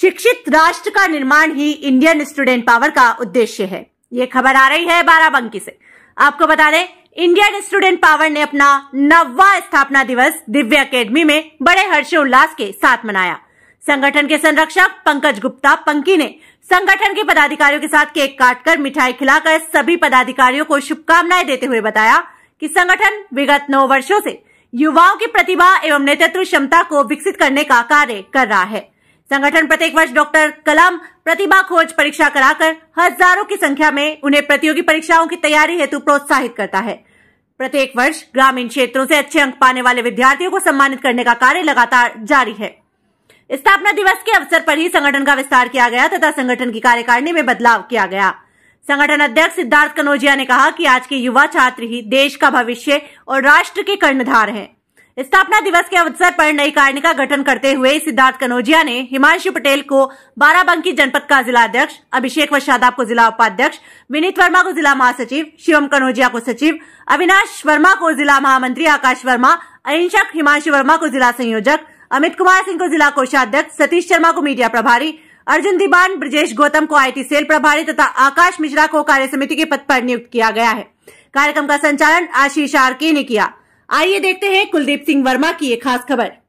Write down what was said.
शिक्षित राष्ट्र का निर्माण ही इंडियन स्टूडेंट पावर का उद्देश्य है ये खबर आ रही है बाराबंकी से आपको बता दें इंडियन स्टूडेंट पावर ने अपना नववा स्थापना दिवस दिव्य अकेडमी में बड़े हर्षोल्लास के साथ मनाया संगठन के संरक्षक पंकज गुप्ता पंकी ने संगठन के पदाधिकारियों के साथ केक काटकर मिठाई खिलाकर सभी पदाधिकारियों को शुभकामनाएं देते हुए बताया कि संगठन विगत नौ वर्षों से युवाओं की प्रतिभा एवं नेतृत्व क्षमता को विकसित करने का कार्य कर रहा है संगठन प्रत्येक वर्ष डॉक्टर कलाम प्रतिभा खोज परीक्षा कराकर हजारों की संख्या में उन्हें प्रतियोगी परीक्षाओं की तैयारी हेतु प्रोत्साहित करता है प्रत्येक वर्ष ग्रामीण क्षेत्रों से अच्छे अंक पाने वाले विद्यार्थियों को सम्मानित करने का कार्य लगातार जारी है स्थापना दिवस के अवसर पर ही संगठन का विस्तार किया गया तथा संगठन की कार्यकारिणी में बदलाव किया गया संगठन अध्यक्ष सिद्धार्थ कनौजिया ने कहा कि आज के युवा छात्र ही देश का भविष्य और राष्ट्र के कर्णधार हैं स्थापना दिवस के अवसर पर नई कारणी का गठन करते हुए सिद्धार्थ कनौजिया ने हिमांशु पटेल को बाराबंकी जनपद का जिला अध्यक्ष अभिषेक व शादाब को जिला उपाध्यक्ष विनीत वर्मा को जिला महासचिव शिवम कनौजिया को सचिव अविनाश वर्मा को जिला महामंत्री आकाश वर्मा अहिंसक हिमांशु वर्मा को जिला संयोजक अमित कुमार सिंह को जिला कोषाध्यक्ष सतीश शर्मा को मीडिया प्रभारी अर्जुन दीवान ब्रजेश गौतम को आईटी सेल प्रभारी तथा आकाश मिश्रा को कार्य समिति के पद पर नियुक्त किया गया है कार्यक्रम का संचालन आशीष आरके ने किया आइए देखते हैं कुलदीप सिंह वर्मा की एक खास खबर